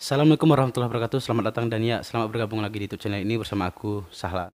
Assalamualaikum warahmatullahi wabarakatuh. Selamat datang dan ya, selamat bergabung lagi di YouTube channel ini bersama aku Sahla.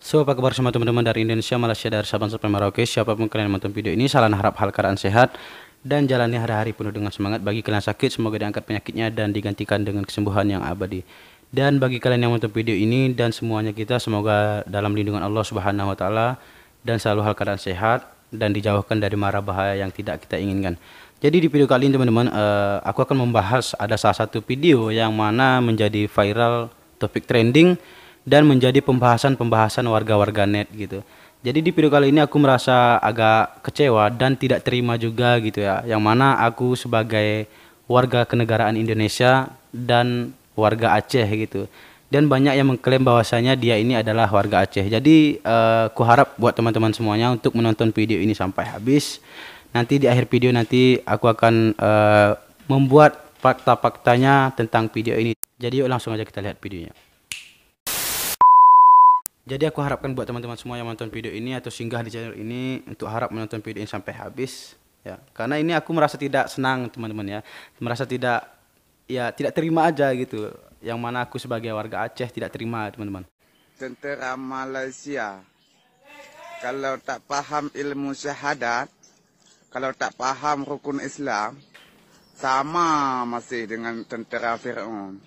So, apa kabar semua teman-teman dari Indonesia, Malaysia, dari Sabang sampai Merauke. Siapapun kalian menonton video ini, salam harap hal keadaan sehat dan jalani hari-hari penuh dengan semangat. Bagi kalian sakit, semoga diangkat penyakitnya dan digantikan dengan kesembuhan yang abadi. Dan bagi kalian yang menonton video ini dan semuanya kita semoga dalam lindungan Allah Subhanahu wa taala dan selalu hal keadaan sehat dan dijauhkan dari mara bahaya yang tidak kita inginkan. Jadi di video kali ini teman-teman, uh, aku akan membahas ada salah satu video yang mana menjadi viral topik trending dan menjadi pembahasan-pembahasan warga-warga net gitu. Jadi di video kali ini aku merasa agak kecewa dan tidak terima juga gitu ya. Yang mana aku sebagai warga kenegaraan Indonesia dan warga Aceh gitu dan banyak yang mengklaim bahwasanya dia ini adalah warga Aceh. Jadi uh, harap buat teman-teman semuanya untuk menonton video ini sampai habis. Nanti di akhir video nanti aku akan uh, membuat fakta-faktanya tentang video ini. Jadi yuk langsung aja kita lihat videonya. Jadi aku harapkan buat teman-teman semua yang menonton video ini atau singgah di channel ini untuk harap menonton video ini sampai habis ya. Karena ini aku merasa tidak senang teman-teman ya. Merasa tidak ya tidak terima aja gitu yang mana aku sebagai warga Aceh tidak terima teman-teman. Tentera Malaysia kalau tak paham ilmu syahadat, kalau tak paham rukun Islam, sama masih dengan tentera Fir'aun.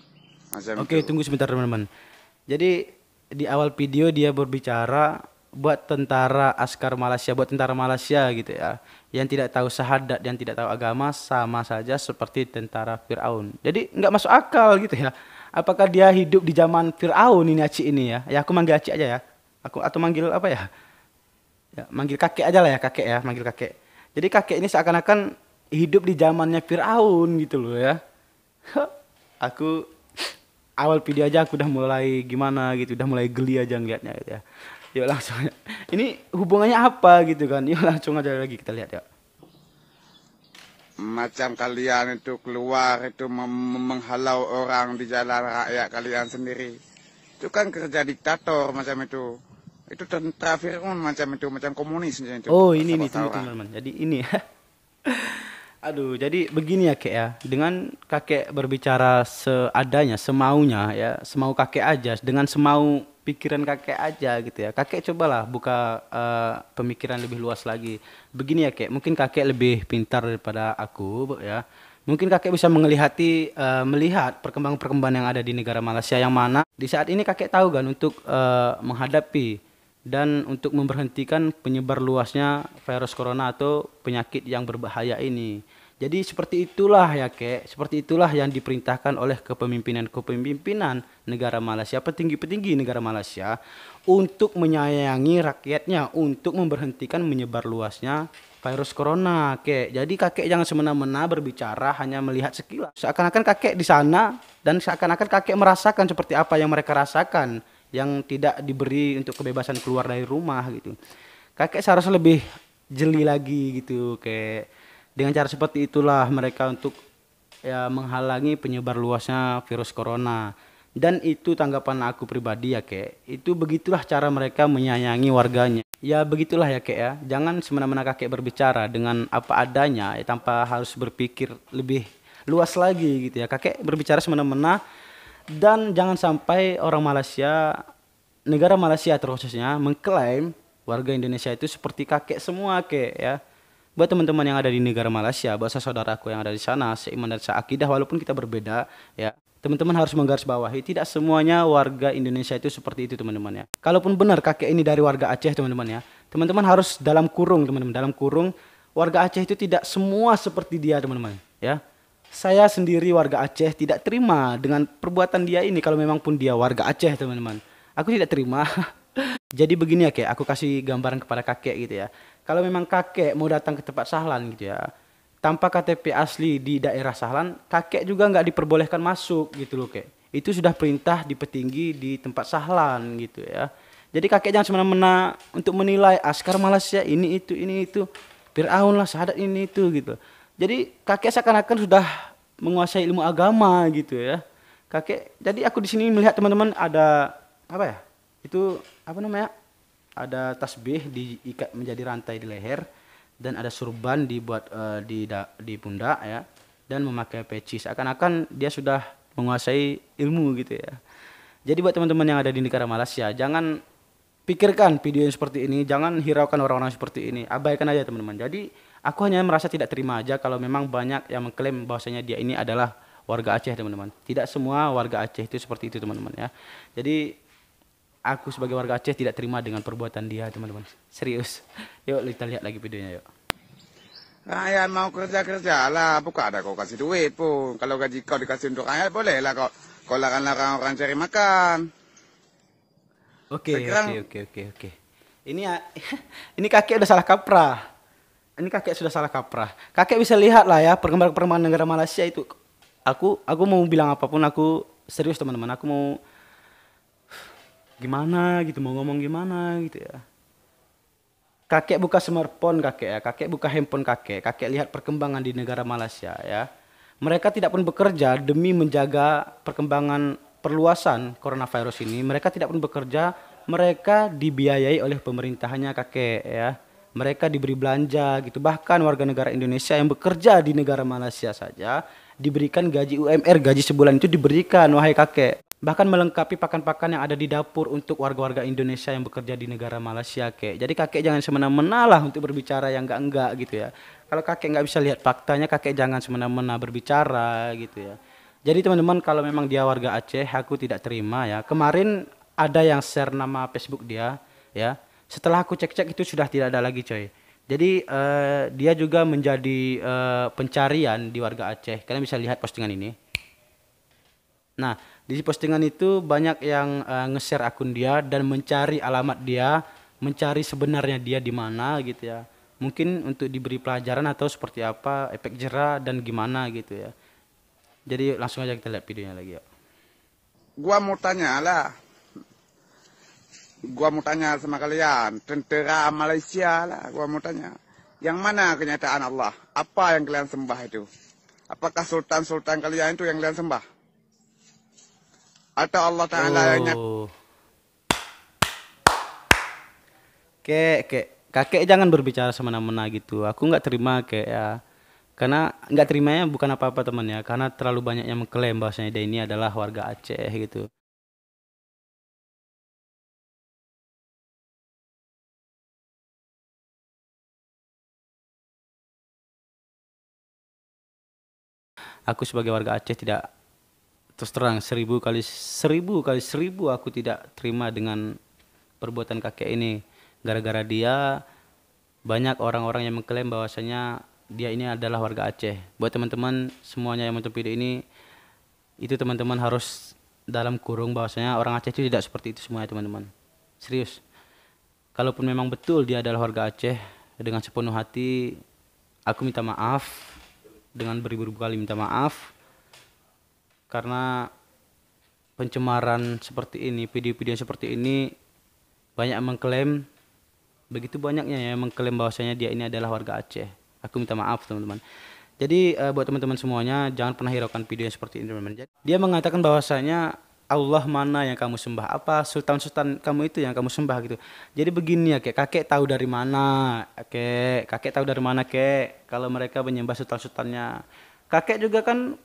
Oke, okay, tunggu sebentar teman-teman. Jadi di awal video dia berbicara buat tentara askar Malaysia, buat tentara Malaysia gitu ya. Yang tidak tahu syahadat, yang tidak tahu agama sama saja seperti tentara Fir'aun. Jadi nggak masuk akal gitu ya apakah dia hidup di zaman Firaun ini Aci ini ya? Ya aku manggil Aci aja ya. Aku atau manggil apa ya? Ya, manggil kakek aja lah ya, kakek ya, manggil kakek. Jadi kakek ini seakan-akan hidup di zamannya Firaun gitu loh ya. aku awal video aja aku udah mulai gimana gitu, udah mulai geli aja ngeliatnya gitu ya. Yuk langsung Ini hubungannya apa gitu kan? Yuk langsung aja lagi kita lihat ya macam kalian itu keluar itu menghalau orang di jalan raya kalian sendiri itu kan kerja diktator macam itu itu tentara Fir'aun macam itu macam komunis macam itu oh ini nih teman-teman jadi ini ya. aduh jadi begini ya kek ya dengan kakek berbicara seadanya semaunya ya semau kakek aja dengan semau pikiran kakek aja gitu ya. Kakek cobalah buka uh, pemikiran lebih luas lagi. Begini ya kek, mungkin kakek lebih pintar daripada aku ya. Mungkin kakek bisa mengelihati uh, melihat perkembangan-perkembangan yang ada di negara Malaysia yang mana di saat ini kakek tahu kan untuk uh, menghadapi dan untuk memberhentikan penyebar luasnya virus corona atau penyakit yang berbahaya ini. Jadi seperti itulah ya kek, seperti itulah yang diperintahkan oleh kepemimpinan-kepemimpinan negara Malaysia, petinggi-petinggi negara Malaysia untuk menyayangi rakyatnya, untuk memberhentikan menyebar luasnya virus corona kek. Jadi kakek jangan semena-mena berbicara hanya melihat sekilas. Seakan-akan kakek di sana dan seakan-akan kakek merasakan seperti apa yang mereka rasakan yang tidak diberi untuk kebebasan keluar dari rumah gitu. Kakek seharusnya lebih jeli lagi gitu kek. Dengan cara seperti itulah mereka untuk ya menghalangi penyebar luasnya virus corona. Dan itu tanggapan aku pribadi ya kek. Itu begitulah cara mereka menyayangi warganya. Ya begitulah ya kek ya. Jangan semena-mena kakek berbicara dengan apa adanya ya, tanpa harus berpikir lebih luas lagi gitu ya. Kakek berbicara semena-mena dan jangan sampai orang Malaysia negara Malaysia terkhususnya mengklaim warga Indonesia itu seperti kakek semua kek ya. Buat teman-teman yang ada di negara Malaysia, bahasa saudaraku yang ada di sana, seiman dan seakidah walaupun kita berbeda ya. Teman-teman harus menggarisbawahi tidak semuanya warga Indonesia itu seperti itu teman-teman ya. Kalaupun benar kakek ini dari warga Aceh teman-teman ya. Teman-teman harus dalam kurung teman-teman, dalam kurung warga Aceh itu tidak semua seperti dia teman-teman ya. Saya sendiri warga Aceh tidak terima dengan perbuatan dia ini kalau memang pun dia warga Aceh teman-teman. Aku tidak terima. Jadi begini ya kek, aku kasih gambaran kepada kakek gitu ya kalau memang kakek mau datang ke tempat sahlan gitu ya tanpa KTP asli di daerah sahlan kakek juga nggak diperbolehkan masuk gitu loh kek itu sudah perintah di petinggi di tempat sahlan gitu ya jadi kakek jangan semena-mena untuk menilai askar Malaysia ini itu ini itu Fir'aun lah sahadat ini itu gitu jadi kakek seakan-akan sudah menguasai ilmu agama gitu ya kakek jadi aku di sini melihat teman-teman ada apa ya itu apa namanya ada tasbih diikat menjadi rantai di leher dan ada surban dibuat uh, di da, di pundak ya dan memakai peci seakan-akan dia sudah menguasai ilmu gitu ya. Jadi buat teman-teman yang ada di negara Malaysia jangan pikirkan video yang seperti ini, jangan hiraukan orang-orang seperti ini, abaikan aja teman-teman. Jadi aku hanya merasa tidak terima aja kalau memang banyak yang mengklaim bahwasanya dia ini adalah warga Aceh teman-teman. Tidak semua warga Aceh itu seperti itu teman-teman ya. Jadi aku sebagai warga Aceh tidak terima dengan perbuatan dia teman-teman serius yuk kita lihat lagi videonya yuk Rakyat mau kerja-kerja lah, bukan ada kau kasih duit pun. Kalau gaji kau dikasih untuk rakyat, boleh lah kau. Kau larang-larang orang cari makan. Oke, oke, oke, oke, oke. Ini ini kakek udah salah kaprah. Ini kakek sudah salah kaprah. Kakek bisa lihat lah ya perkembangan perkembangan negara Malaysia itu. Aku aku mau bilang apapun aku serius teman-teman. Aku mau gimana gitu mau ngomong gimana gitu ya kakek buka smartphone kakek ya kakek buka handphone kakek kakek lihat perkembangan di negara Malaysia ya mereka tidak pun bekerja demi menjaga perkembangan perluasan coronavirus ini mereka tidak pun bekerja mereka dibiayai oleh pemerintahnya kakek ya mereka diberi belanja gitu bahkan warga negara Indonesia yang bekerja di negara Malaysia saja diberikan gaji UMR gaji sebulan itu diberikan wahai kakek bahkan melengkapi pakan-pakan yang ada di dapur untuk warga-warga Indonesia yang bekerja di negara Malaysia kek. Jadi kakek jangan semena-mena lah untuk berbicara yang enggak-enggak gitu ya. Kalau kakek nggak bisa lihat faktanya, kakek jangan semena-mena berbicara gitu ya. Jadi teman-teman kalau memang dia warga Aceh, aku tidak terima ya. Kemarin ada yang share nama Facebook dia ya. Setelah aku cek-cek itu sudah tidak ada lagi coy. Jadi uh, dia juga menjadi uh, pencarian di warga Aceh. Kalian bisa lihat postingan ini. Nah, di postingan itu banyak yang uh, nge-share akun dia dan mencari alamat dia, mencari sebenarnya dia di mana gitu ya. Mungkin untuk diberi pelajaran atau seperti apa efek jerah dan gimana gitu ya. Jadi langsung aja kita lihat videonya lagi ya. Gua mau tanya lah. Gua mau tanya sama kalian, tentara Malaysia lah gua mau tanya. Yang mana kenyataan Allah? Apa yang kalian sembah itu? Apakah sultan-sultan kalian itu yang kalian sembah? atau Allah Taala oh. yang Kek, kek, kakek jangan berbicara semena-mena gitu. Aku nggak terima kek ya. Karena nggak terimanya bukan apa-apa teman ya. Karena terlalu banyak yang mengklaim bahwasanya dia ini adalah warga Aceh gitu. Aku sebagai warga Aceh tidak terus terang seribu kali seribu kali seribu aku tidak terima dengan perbuatan kakek ini gara-gara dia banyak orang-orang yang mengklaim bahwasanya dia ini adalah warga Aceh buat teman-teman semuanya yang menonton video ini itu teman-teman harus dalam kurung bahwasanya orang Aceh itu tidak seperti itu semuanya teman-teman serius kalaupun memang betul dia adalah warga Aceh dengan sepenuh hati aku minta maaf dengan beribu-ribu kali minta maaf karena pencemaran seperti ini, video-video seperti ini banyak mengklaim begitu banyaknya yang mengklaim bahwasanya dia ini adalah warga Aceh. Aku minta maaf teman-teman. Jadi uh, buat teman-teman semuanya jangan pernah hiraukan video yang seperti ini teman-teman. Dia mengatakan bahwasanya Allah mana yang kamu sembah apa sultan-sultan kamu itu yang kamu sembah gitu. Jadi begini ya kek, kakek tahu dari mana? Kek, kakek tahu dari mana kek kalau mereka menyembah sultan-sultannya. Kakek juga kan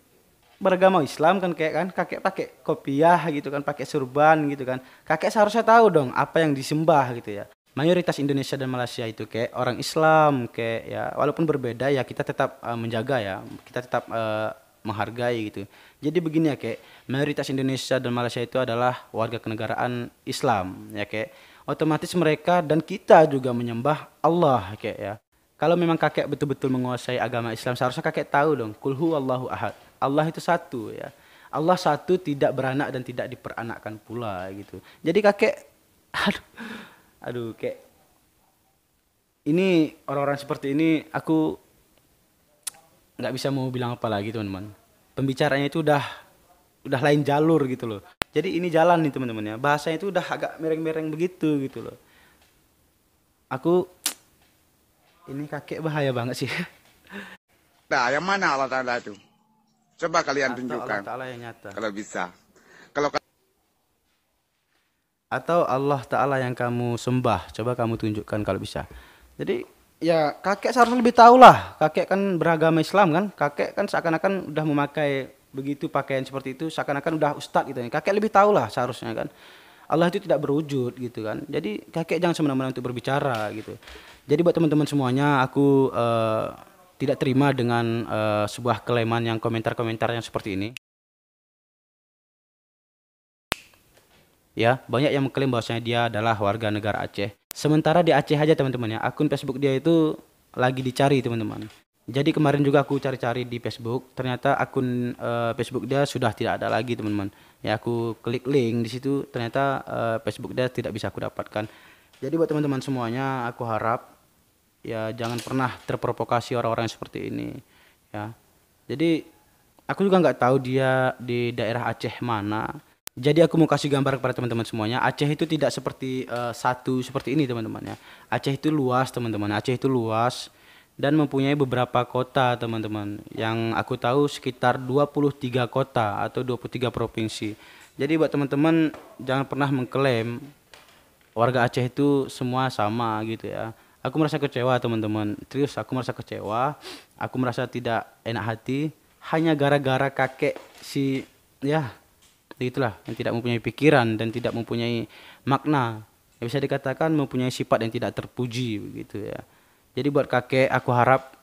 beragama Islam kan kayak kan kakek pakai kopiah gitu kan pakai surban gitu kan kakek seharusnya tahu dong apa yang disembah gitu ya mayoritas Indonesia dan Malaysia itu kayak orang Islam kayak ya walaupun berbeda ya kita tetap uh, menjaga ya kita tetap uh, menghargai gitu jadi begini ya kayak mayoritas Indonesia dan Malaysia itu adalah warga kenegaraan Islam ya kayak otomatis mereka dan kita juga menyembah Allah kayak ya kalau memang kakek betul-betul menguasai agama Islam seharusnya kakek tahu dong kulhu Allahu ahad Allah itu satu ya. Allah satu tidak beranak dan tidak diperanakkan pula gitu. Jadi kakek aduh aduh kayak ini orang-orang seperti ini aku nggak bisa mau bilang apa lagi teman-teman. Pembicaranya itu udah udah lain jalur gitu loh. Jadi ini jalan nih teman-teman ya. Bahasanya itu udah agak mereng-mereng begitu gitu loh. Aku ini kakek bahaya banget sih. Nah, yang mana Allah Ta'ala itu? Coba kalian atau tunjukkan. Allah yang nyata. Kalau bisa. Kalau atau Allah Ta'ala yang kamu sembah, coba kamu tunjukkan kalau bisa. Jadi ya kakek seharusnya lebih tahu lah, kakek kan beragama Islam kan, kakek kan seakan-akan udah memakai begitu pakaian seperti itu, seakan-akan udah ustadz gitu kan. kakek lebih tahu lah seharusnya kan. Allah itu tidak berwujud gitu kan. Jadi kakek jangan semena-mena untuk berbicara gitu. Jadi buat teman-teman semuanya, aku uh, tidak terima dengan uh, sebuah kelemahan yang komentar-komentarnya seperti ini. Ya, banyak yang mengklaim bahwasanya dia adalah warga negara Aceh. Sementara di Aceh aja teman-teman ya, akun Facebook dia itu lagi dicari teman-teman. Jadi kemarin juga aku cari-cari di Facebook, ternyata akun uh, Facebook dia sudah tidak ada lagi teman-teman. Ya aku klik link di situ, ternyata uh, Facebook dia tidak bisa aku dapatkan. Jadi buat teman-teman semuanya, aku harap ya jangan pernah terprovokasi orang-orang seperti ini ya jadi aku juga nggak tahu dia di daerah Aceh mana jadi aku mau kasih gambar kepada teman-teman semuanya Aceh itu tidak seperti uh, satu seperti ini teman-teman ya Aceh itu luas teman-teman Aceh itu luas dan mempunyai beberapa kota teman-teman yang aku tahu sekitar 23 kota atau 23 provinsi jadi buat teman-teman jangan pernah mengklaim warga Aceh itu semua sama gitu ya aku merasa kecewa teman-teman terus aku merasa kecewa aku merasa tidak enak hati hanya gara-gara kakek si ya itulah yang tidak mempunyai pikiran dan tidak mempunyai makna yang bisa dikatakan mempunyai sifat yang tidak terpuji begitu ya jadi buat kakek aku harap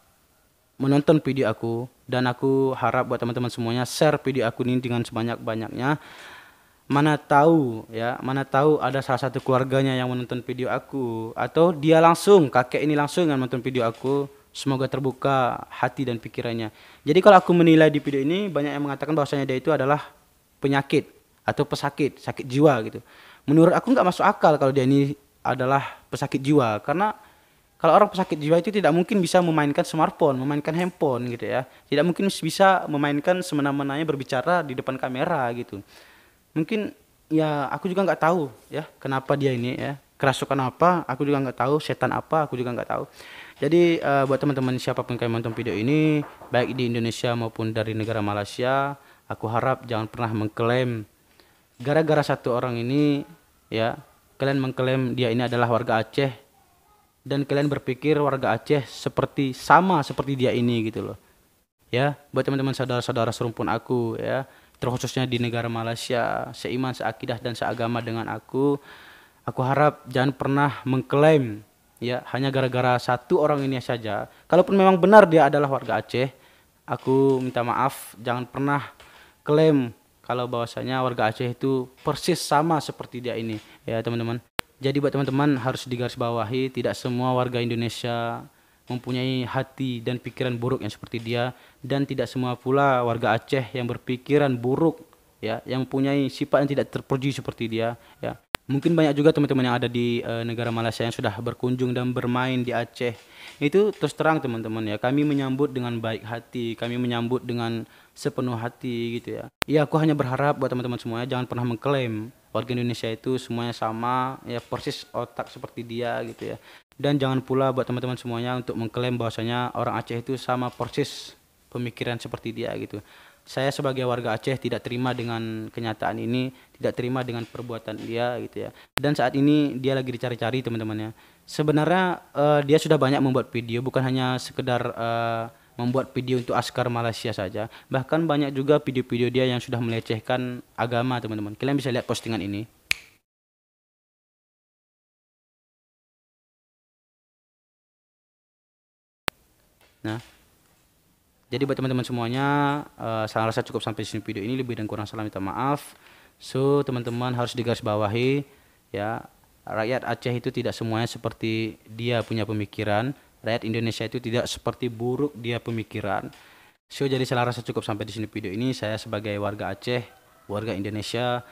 menonton video aku dan aku harap buat teman-teman semuanya share video aku ini dengan sebanyak-banyaknya mana tahu ya mana tahu ada salah satu keluarganya yang menonton video aku atau dia langsung kakek ini langsung yang menonton video aku semoga terbuka hati dan pikirannya jadi kalau aku menilai di video ini banyak yang mengatakan bahwasanya dia itu adalah penyakit atau pesakit sakit jiwa gitu menurut aku nggak masuk akal kalau dia ini adalah pesakit jiwa karena kalau orang pesakit jiwa itu tidak mungkin bisa memainkan smartphone, memainkan handphone gitu ya. Tidak mungkin bisa memainkan semena-menanya berbicara di depan kamera gitu mungkin ya aku juga nggak tahu ya kenapa dia ini ya kerasukan apa aku juga nggak tahu setan apa aku juga nggak tahu jadi uh, buat teman-teman siapa siapapun kalian menonton video ini baik di Indonesia maupun dari negara Malaysia aku harap jangan pernah mengklaim gara-gara satu orang ini ya kalian mengklaim dia ini adalah warga Aceh dan kalian berpikir warga Aceh seperti sama seperti dia ini gitu loh ya buat teman-teman saudara-saudara serumpun aku ya terkhususnya di negara Malaysia seiman seakidah dan seagama dengan aku aku harap jangan pernah mengklaim ya hanya gara-gara satu orang ini saja kalaupun memang benar dia adalah warga Aceh aku minta maaf jangan pernah klaim kalau bahwasanya warga Aceh itu persis sama seperti dia ini ya teman-teman jadi buat teman-teman harus digarisbawahi tidak semua warga Indonesia mempunyai hati dan pikiran buruk yang seperti dia dan tidak semua pula warga Aceh yang berpikiran buruk ya yang mempunyai sifat yang tidak terpuji seperti dia ya mungkin banyak juga teman-teman yang ada di e, negara Malaysia yang sudah berkunjung dan bermain di Aceh itu terus terang teman-teman ya kami menyambut dengan baik hati kami menyambut dengan sepenuh hati gitu ya ya aku hanya berharap buat teman-teman semuanya jangan pernah mengklaim warga Indonesia itu semuanya sama ya persis otak seperti dia gitu ya dan jangan pula buat teman-teman semuanya untuk mengklaim bahwasanya orang Aceh itu sama persis pemikiran seperti dia gitu saya sebagai warga Aceh tidak terima dengan kenyataan ini tidak terima dengan perbuatan dia gitu ya dan saat ini dia lagi dicari-cari teman-temannya sebenarnya uh, dia sudah banyak membuat video bukan hanya sekedar uh, membuat video untuk askar Malaysia saja bahkan banyak juga video-video dia yang sudah melecehkan agama teman-teman kalian bisa lihat postingan ini nah jadi buat teman-teman semuanya uh, saya rasa cukup sampai sini video ini lebih dan kurang salah minta maaf so teman-teman harus digarisbawahi ya rakyat Aceh itu tidak semuanya seperti dia punya pemikiran rakyat Indonesia itu tidak seperti buruk dia pemikiran. So jadi saya rasa cukup sampai di sini video ini. Saya sebagai warga Aceh, warga Indonesia,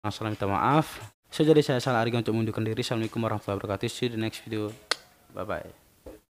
langsung minta maaf. So jadi saya salah Arga untuk mundurkan diri. Assalamualaikum warahmatullahi wabarakatuh. See you the next video. Bye bye.